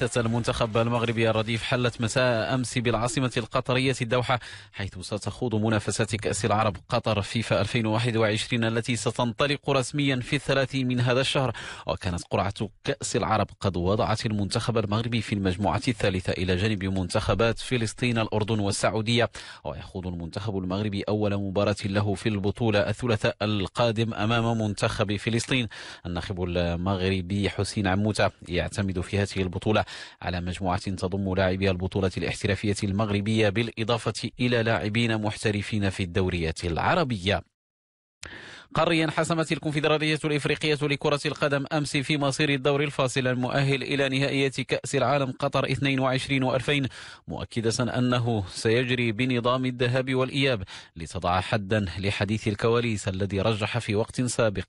بعثه المنتخب المغربي الرديف حلت مساء أمس بالعاصمة القطرية الدوحة حيث ستخوض منافسات كأس العرب قطر فيفا 2021 التي ستنطلق رسميا في الثلاث من هذا الشهر وكانت قرعة كأس العرب قد وضعت المنتخب المغربي في المجموعة الثالثة إلى جانب منتخبات فلسطين الأردن والسعودية ويخوض المنتخب المغربي أول مباراة له في البطولة الثلاثاء القادم أمام منتخب فلسطين الناخب المغربي حسين عموتة يعتمد في هذه البطولة على مجموعة تضم لاعبي البطولة الاحترافية المغربية بالإضافة إلى لاعبين محترفين في الدورية العربية قريا حسمت الكونفدرالية الإفريقية لكرة القدم أمس في مصير الدور الفاصل المؤهل إلى نهائية كأس العالم قطر 22 و2000 مؤكدة أنه سيجري بنظام الذهاب والإياب لتضع حدا لحديث الكواليس الذي رجح في وقت سابق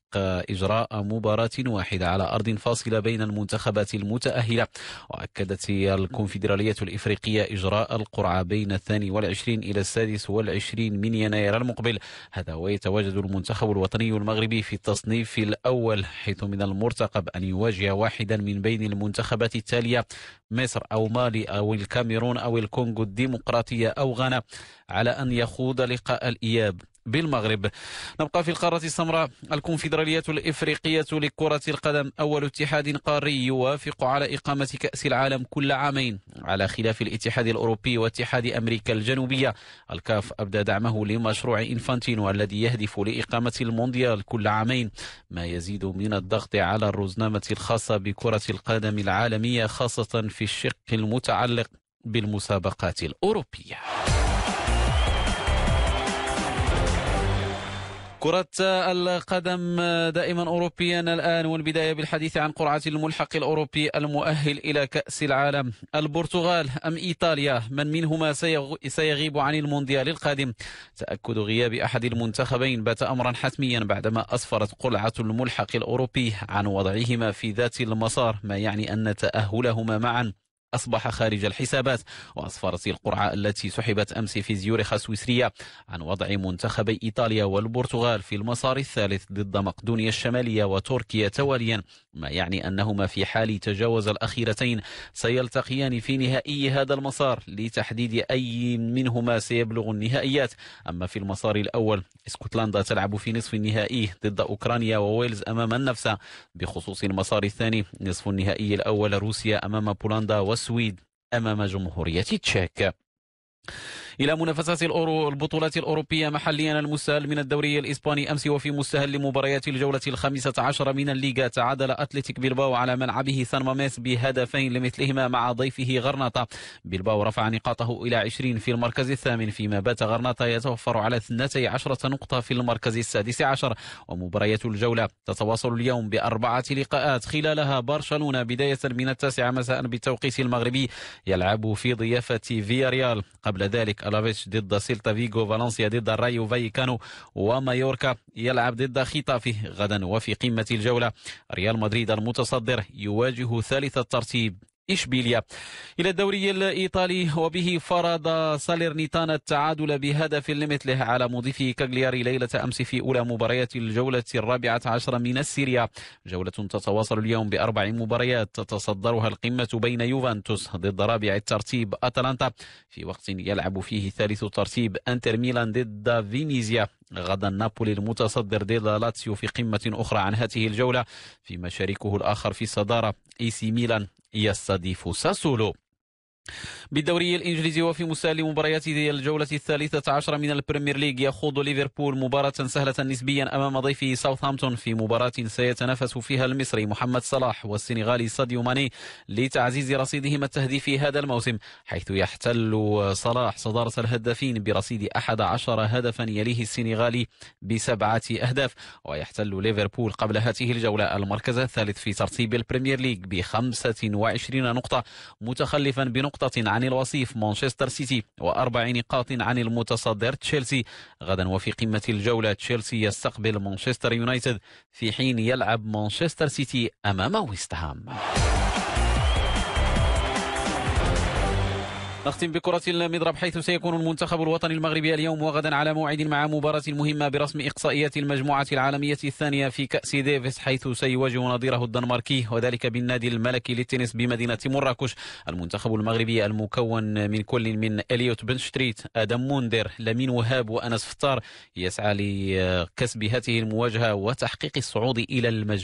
إجراء مباراة واحدة على أرض فاصلة بين المنتخبات المتأهلة وأكدت الكونفدرالية الإفريقية إجراء القرعة بين الثاني والعشرين إلى السادس والعشرين من يناير المقبل هذا ويتواجد المنتخب الوطني الوطني المغربي في التصنيف الأول حيث من المرتقب أن يواجه واحدا من بين المنتخبات التالية مصر أو مالي أو الكاميرون أو الكونغو الديمقراطية أو غانا على أن يخوض لقاء الإياب بالمغرب نبقى في القارة السمراء الكونفدرالية الإفريقية لكرة القدم أول اتحاد قاري يوافق على إقامة كأس العالم كل عامين على خلاف الاتحاد الأوروبي واتحاد أمريكا الجنوبية الكاف أبدى دعمه لمشروع إنفانتينو الذي يهدف لإقامة المونديال كل عامين ما يزيد من الضغط على الرزنامة الخاصة بكرة القدم العالمية خاصة في في الشق المتعلق بالمسابقات الأوروبية كرة القدم دائما أوروبيا الآن والبداية بالحديث عن قرعة الملحق الأوروبي المؤهل إلى كأس العالم البرتغال أم إيطاليا من منهما سيغيب عن المونديال القادم تأكد غياب أحد المنتخبين بات أمرا حتميا بعدما أسفرت قلعة الملحق الأوروبي عن وضعهما في ذات المسار ما يعني أن تأهلهما معا أصبح خارج الحسابات وأسفرت القرعة التي سحبت أمس في زيورخ السويسرية عن وضع منتخبي إيطاليا والبرتغال في المسار الثالث ضد مقدونيا الشمالية وتركيا تواليا ما يعني أنهما في حال تجاوز الأخيرتين سيلتقيان في نهائي هذا المسار لتحديد أي منهما سيبلغ النهائيات أما في المسار الأول اسكتلندا تلعب في نصف النهائي ضد أوكرانيا وويلز أمام النفسة بخصوص المسار الثاني نصف النهائي الأول روسيا أمام بولندا و السويد أمام جمهورية تشيك إلى منافسات الأورو البطولات الأوروبية محليا المستهل من الدوري الإسباني أمس وفي مستهل مباريات الجولة الخامسة عشر من الليغا تعادل أتلتيك بيلباو على ملعبه سان ماميس بهدفين لمثلهما مع ضيفه غرناطة بيلباو رفع نقاطه إلى 20 في المركز الثامن فيما بات غرناطة يتوفر على 12 نقطة في المركز السادس عشر ومباريات الجولة تتواصل اليوم بأربعة لقاءات خلالها برشلونة بداية من التاسعة مساء بالتوقيت المغربي يلعب في ضيافة فياريال قبل ذلك الافيش ضد سيلتا فيجو فالنسيا ضد الرايو فايكانو ومايوركا يلعب ضد خيطافي غدا وفي قمة الجولة ريال مدريد المتصدر يواجه ثالث الترتيب إشبيليا إلى الدوري الإيطالي وبه فرض ساليرنيتانا التعادل بهدف لمثله على مضيفه كاغلياري ليلة أمس في أولى مباريات الجولة الرابعة عشر من السيريا جولة تتواصل اليوم بأربع مباريات تتصدرها القمة بين يوفنتوس ضد رابع الترتيب أتلانتا في وقت يلعب فيه ثالث ترتيب أنتر ميلان ضد فينيزيا غدا نابولي المتصدر ديلا لاتسيو في قمة أخرى عن هذه الجولة فيما شريكه الآخر في الصدارة إي سي ميلان يستضيف ساسولو بالدوري الانجليزي وفي مسال مباريات الجوله الثالثه عشر من البريمير ليج يخوض ليفربول مباراه سهله نسبيا امام ضيفه ساوثهامبتون في مباراه سيتنافس فيها المصري محمد صلاح والسنغالي ساديو ماني لتعزيز رصيدهما التهديفي هذا الموسم حيث يحتل صلاح صداره الهدافين برصيد 11 هدفا يليه السنغالي بسبعه اهداف ويحتل ليفربول قبل هذه الجوله المركز الثالث في ترتيب البريمير ليج ب 25 نقطه متخلفا بنقطه عن عن الوصيف مانشستر سيتي وأربع نقاط عن المتصدر تشيلسي غدا وفي قمة الجولة تشيلسي يستقبل مانشستر يونايتد في حين يلعب مانشستر سيتي أمام ويستهام. نختم بكرة المضرب حيث سيكون المنتخب الوطني المغربي اليوم وغدا على موعد مع مباراة مهمة برسم إقصائية المجموعة العالمية الثانية في كأس ديفيس حيث سيواجه نظيره الدنماركي وذلك بالنادي الملكي للتنس بمدينة مراكش المنتخب المغربي المكون من كل من إليوت بن شتريت آدم موندر لمين وهاب وأنس فطار يسعى لكسب هذه المواجهة وتحقيق الصعود إلى المجموعة